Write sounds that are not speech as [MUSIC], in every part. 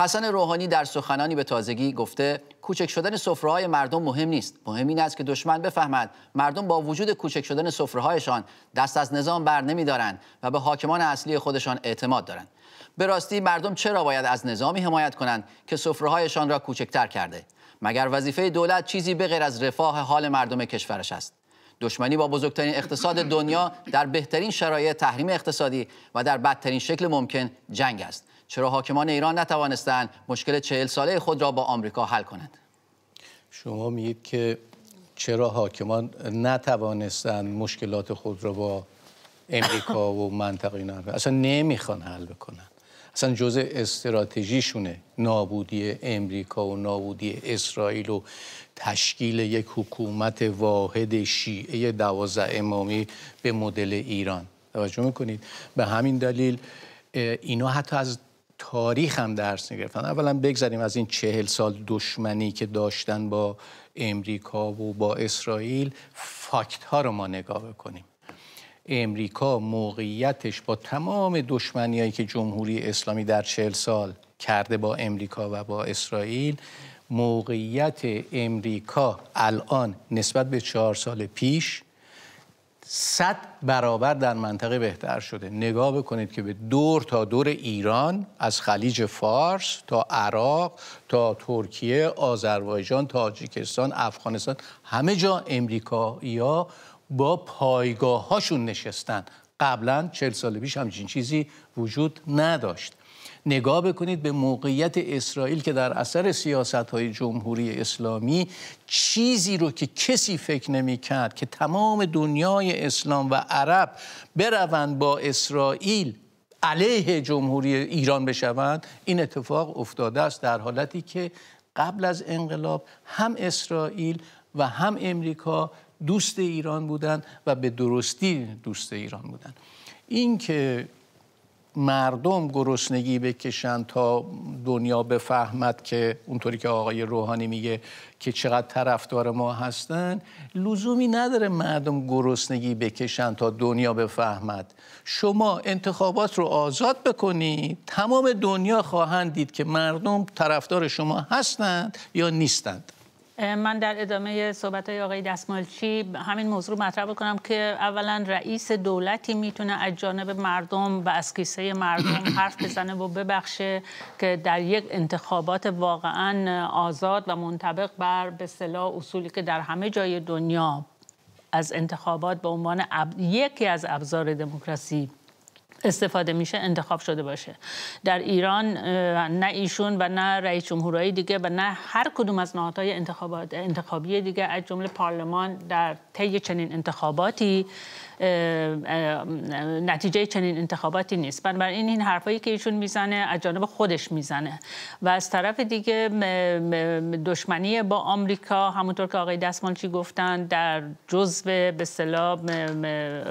حسن روحانی در سخنانی به تازگی گفته کوچک شدن های مردم مهم نیست مهم این است که دشمن بفهمد مردم با وجود کوچک شدن هایشان دست از نظام بر دارند و به حاکمان اصلی خودشان اعتماد دارند به راستی مردم چرا باید از نظامی حمایت کنند که هایشان را کوچکتر کرده مگر وظیفه دولت چیزی به غیر از رفاه حال مردم کشورش است دشمنی با بزرگترین اقتصاد دنیا در بهترین شرایط تحریم اقتصادی و در بدترین شکل ممکن جنگ است چرا حاکمان ایران نتوانستند مشکل چهل ساله خود را با آمریکا حل کنند شما میگید که چرا حاکمان نتوانستند مشکلات خود را با امریکا [LAUGHS] و منطقه اینا اصلا نمیخوان حل بکنن اصلا جزء استراتژیشونه نابودی امریکا و نابودی اسرائیل و تشکیل یک حکومت واحد شیعه دوازده امامی به مدل ایران توجه میکنید به همین دلیل اینا حتی از تاریخ هم درس نگرفتن اولا بگذاریم از این چهل سال دشمنی که داشتن با امریکا و با اسرائیل فاکت ها رو ما نگاه کنیم امریکا موقعیتش با تمام دشمنیایی که جمهوری اسلامی در چهل سال کرده با امریکا و با اسرائیل موقعیت امریکا الان نسبت به چهار سال پیش صد برابر در منطقه بهتر شده نگاه بکنید که به دور تا دور ایران از خلیج فارس تا عراق تا ترکیه آذربایجان تاجیکستان افغانستان همه جا امریکایی ها با پایگاه هاشون نشستن قبلا چل سال پیش همچین چیزی وجود نداشت نگاه بکنید به موقعیت اسرائیل که در اثر سیاست های جمهوری اسلامی چیزی رو که کسی فکر نمی کرد که تمام دنیای اسلام و عرب بروند با اسرائیل علیه جمهوری ایران بشوند این اتفاق افتاده است در حالتی که قبل از انقلاب هم اسرائیل و هم امریکا دوست ایران بودند و به درستی دوست ایران بودند این که مردم گرسنگی بکشن تا دنیا بفهمد که اونطوری که آقای روحانی میگه که چقدر طرفدار ما هستن لزومی نداره مردم گرسنگی بکشن تا دنیا بفهمد شما انتخابات رو آزاد بکنید تمام دنیا خواهند دید که مردم طرفدار شما هستند یا نیستند من در ادامه صحبت های آقای دستمالچی همین موضوع رو مطرح بکنم که اولا رئیس دولتی میتونه از جانب مردم و از کیسه مردم [COUGHS] حرف بزنه و ببخشه که در یک انتخابات واقعا آزاد و منطبق بر به صلاح اصولی که در همه جای دنیا از انتخابات به عنوان یکی از ابزار دموکراسی استفاده میشه انتخاب شده باشه در ایران نه ایشون و نه رئیس جمهورهای دیگه و نه هر کدوم از نهادهای انتخابات انتخابی دیگه از جمله پارلمان در طی چنین انتخاباتی نتیجه چنین انتخاباتی نیست بنابراین این حرفایی که ایشون میزنه از جانب خودش میزنه و از طرف دیگه دشمنی با آمریکا همونطور که آقای دستمالچی گفتن در جزو به اصطلاح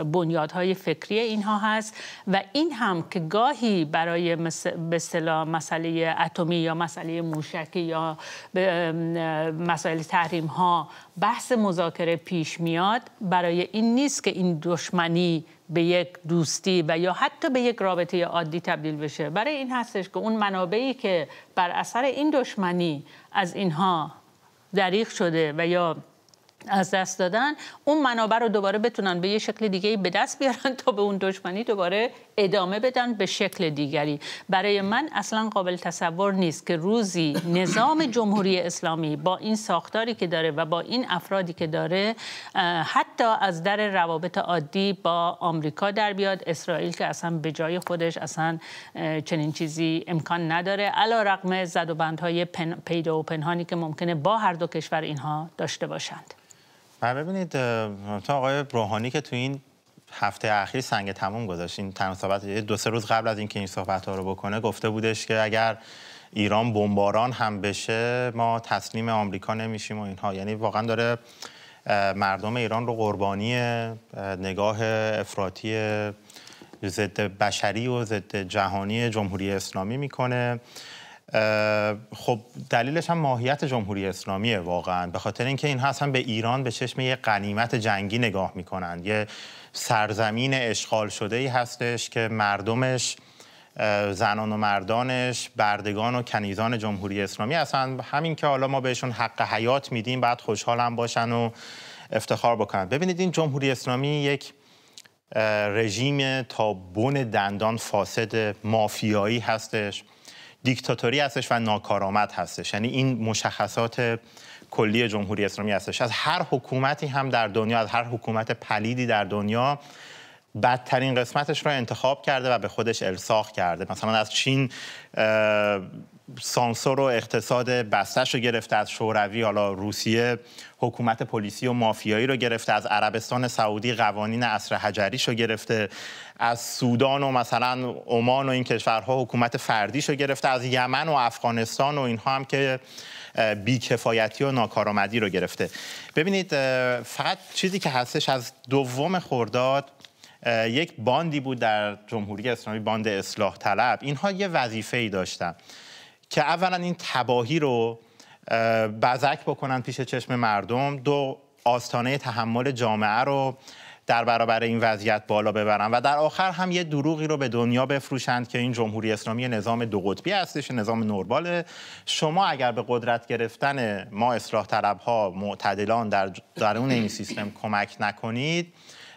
بنیادهای فکری اینها هست و این هم که گاهی برای به مسئله اتمی یا مسئله موشکی یا مسائل تحریم ها بحث مذاکره پیش میاد برای این نیست که این دشمنی به یک دوستی و یا حتی به یک رابطه عادی تبدیل بشه برای این هستش که اون منابعی که بر اثر این دشمنی از اینها دریغ شده و یا از دست دادن اون منابع رو دوباره بتونن به یه شکل دیگه به دست بیارن تا به اون دشمنی دوباره ادامه بدن به شکل دیگری برای من اصلا قابل تصور نیست که روزی نظام جمهوری اسلامی با این ساختاری که داره و با این افرادی که داره حتی از در روابط عادی با آمریکا در بیاد اسرائیل که اصلا به جای خودش اصلا چنین چیزی امکان نداره علا رقم زد و بندهای پیدا و پنهانی که ممکنه با هر دو کشور اینها داشته باشند آره، ببینید تا آقای روحانی که تو این هفته اخیر سنگ تموم گذاشت تنها صحبت دو سه روز قبل از اینکه این صحبت ها رو بکنه گفته بودش که اگر ایران بمباران هم بشه ما تسلیم آمریکا نمیشیم و اینها یعنی واقعا داره مردم ایران رو قربانی نگاه افراطی ضد بشری و ضد جهانی جمهوری اسلامی میکنه خب دلیلش هم ماهیت جمهوری اسلامیه واقعا به خاطر اینکه این هم به ایران به چشم یه قنیمت جنگی نگاه میکنند یه سرزمین اشغال شده ای هستش که مردمش زنان و مردانش بردگان و کنیزان جمهوری اسلامی هستند همین که حالا ما بهشون حق حیات میدیم بعد خوشحالم باشن و افتخار بکنن ببینید این جمهوری اسلامی یک رژیم تا بن دندان فاسد مافیایی هستش دیکتاتوری هستش و ناکارآمد هستش یعنی این مشخصات کلی جمهوری اسلامی هستش از هر حکومتی هم در دنیا از هر حکومت پلیدی در دنیا بدترین قسمتش رو انتخاب کرده و به خودش ارساخ کرده مثلا از چین سانسور و اقتصاد بستش رو گرفته از شوروی حالا روسیه حکومت پلیسی و مافیایی رو گرفته از عربستان سعودی قوانین اصر حجریش رو گرفته از سودان و مثلا عمان و این کشورها حکومت فردیش رو گرفته از یمن و افغانستان و اینها هم که بیکفایتی و ناکارآمدی رو گرفته ببینید فقط چیزی که هستش از دوم خورداد یک باندی بود در جمهوری اسلامی باند اصلاح طلب اینها یه وظیفه ای داشتن که اولا این تباهی رو بزک بکنن پیش چشم مردم دو آستانه تحمل جامعه رو در برابر این وضعیت بالا ببرن و در آخر هم یه دروغی رو به دنیا بفروشند که این جمهوری اسلامی نظام دو قطبی هستش نظام نوربال شما اگر به قدرت گرفتن ما اصلاح طلب ها معتدلان در درون این سیستم کمک نکنید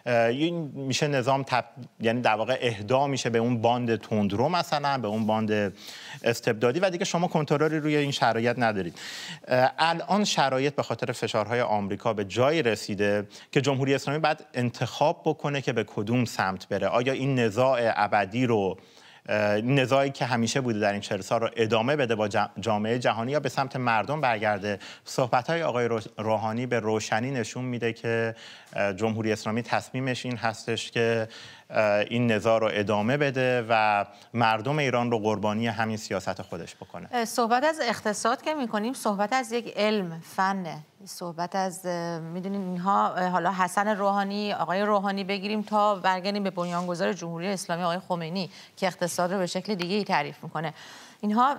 این میشه نظام تب... یعنی در واقع اهدا میشه به اون باند تندرو مثلا به اون باند استبدادی و دیگه شما کنترلی روی این شرایط ندارید الان شرایط به خاطر فشارهای آمریکا به جایی رسیده که جمهوری اسلامی بعد انتخاب بکنه که به کدوم سمت بره آیا این نزاع ابدی رو نزایی که همیشه بوده در این چهل سال را ادامه بده با جامعه جهانی یا به سمت مردم برگرده صحبت های آقای روحانی به روشنی نشون میده که جمهوری اسلامی تصمیمش این هستش که این نظار رو ادامه بده و مردم ایران رو قربانی همین سیاست خودش بکنه صحبت از اقتصاد که میکنیم صحبت از یک علم فنه صحبت از میدونین اینها حالا حسن روحانی آقای روحانی بگیریم تا برگردیم به بنیانگذار جمهوری اسلامی آقای خمینی که اقتصاد رو به شکل دیگه ای تعریف میکنه اینها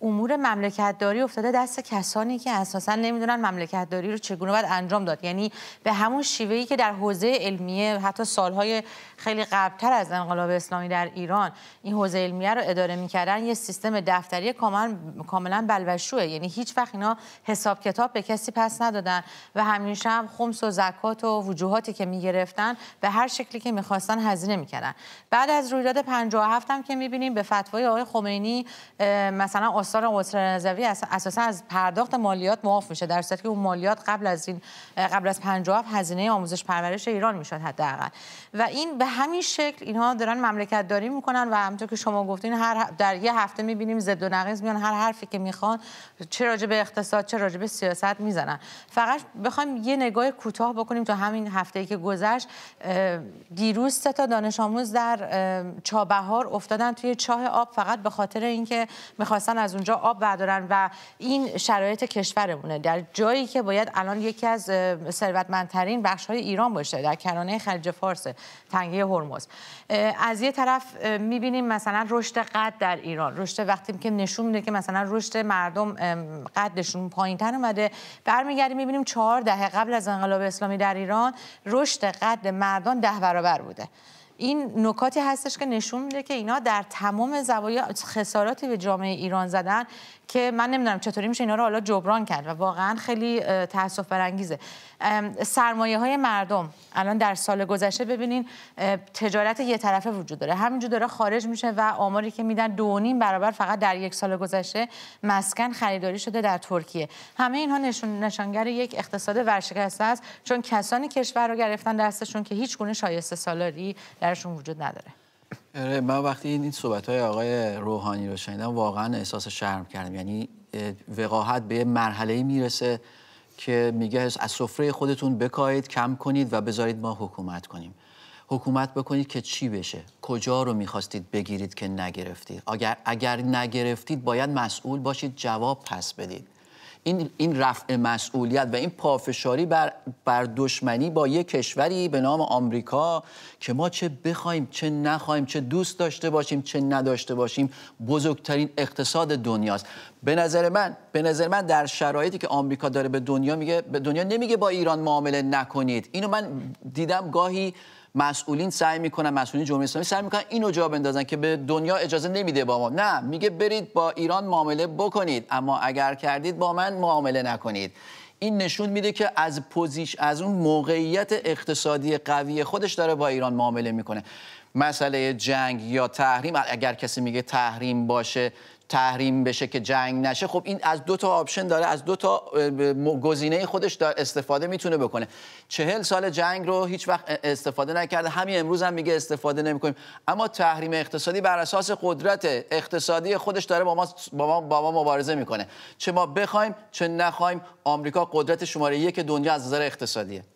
امور مملکت داری افتاده دست کسانی که اساسا نمیدونن مملکت داری رو چگونه باید انجام داد یعنی به همون شیوهی که در حوزه علمیه حتی سالهای خیلی قبلتر از انقلاب اسلامی در ایران این حوزه علمیه رو اداره میکردن یه سیستم دفتری کاملا کاملا بلوشوه یعنی هیچ وقت اینا حساب کتاب به کسی پس ندادن و همیشه هم خمس و زکات و وجوهاتی که میگرفتن به هر شکلی که میخواستن هزینه میکردن بعد از رویداد 57 هم که میبینیم به فتوای آقای خمینی مثلا استان قطر اساسا از پرداخت مالیات معاف میشه در صورتی که اون مالیات قبل از این قبل از پنجاب هزینه آموزش پرورش ایران میشد حداقل و این به همین شکل اینها دارن مملکت داری میکنن و همونطور که شما گفتین هر در یه هفته میبینیم زد و نقیض میان هر حرفی که میخوان چه راجع به اقتصاد چه راجع به سیاست میزنن فقط بخوایم یه نگاه کوتاه بکنیم تا همین هفته که گذشت دیروز سه تا دانش آموز در چابهار افتادن توی چاه آب فقط به خاطر اینکه میخواستن از اونجا آب بردارن و این شرایط کشورمونه در جایی که باید الان یکی از ثروتمندترین های ایران باشه در کرانه خلیج فارس تنگه هرمز از یه طرف میبینیم مثلا رشد قد در ایران رشد وقتی که نشون میده که مثلا رشد مردم قدشون پایینتر اومده برمیگردیم میبینیم چهار دهه قبل از انقلاب اسلامی در ایران رشد قد مردان ده برابر بوده این نکاتی هستش که نشون میده که اینا در تمام زوایا خساراتی به جامعه ایران زدن که من نمیدونم چطوری میشه اینا رو حالا جبران کرد و واقعا خیلی تاسف برانگیزه سرمایه های مردم الان در سال گذشته ببینین تجارت یه طرفه وجود داره همینجور داره خارج میشه و آماری که میدن دونیم برابر فقط در یک سال گذشته مسکن خریداری شده در ترکیه همه اینها نشانگر یک اقتصاد ورشکسته است چون کسانی کشور رو گرفتن دستشون که هیچ گونه شایسته سالاری درشون وجود نداره آره، من وقتی این صحبت های آقای روحانی رو شنیدم واقعا احساس شرم کردم یعنی وقاحت به مرحله میرسه که میگه از سفره خودتون بکاید کم کنید و بذارید ما حکومت کنیم حکومت بکنید که چی بشه کجا رو میخواستید بگیرید که نگرفتید اگر, اگر نگرفتید باید مسئول باشید جواب پس بدید این, این رفع مسئولیت و این پافشاری بر, بر دشمنی با یک کشوری به نام آمریکا که ما چه بخوایم چه نخوایم چه دوست داشته باشیم چه نداشته باشیم بزرگترین اقتصاد دنیاست به نظر من به نظر من در شرایطی که آمریکا داره به دنیا میگه به دنیا نمیگه با ایران معامله نکنید اینو من دیدم گاهی مسئولین سعی میکنن مسئولین جمهوری اسلامی سعی میکنن اینو جا بندازن که به دنیا اجازه نمیده با ما نه میگه برید با ایران معامله بکنید اما اگر کردید با من معامله نکنید این نشون میده که از پوزیش از اون موقعیت اقتصادی قوی خودش داره با ایران معامله میکنه مسئله جنگ یا تحریم اگر کسی میگه تحریم باشه تحریم بشه که جنگ نشه خب این از دو تا آپشن داره از دو تا گزینه خودش داره استفاده میتونه بکنه چهل سال جنگ رو هیچ وقت استفاده نکرده همین امروز هم میگه استفاده نمیکنیم اما تحریم اقتصادی بر اساس قدرت اقتصادی خودش داره با ما با ما, با ما مبارزه میکنه چه ما بخوایم چه نخوایم آمریکا قدرت شماره یک دنیا از نظر اقتصادیه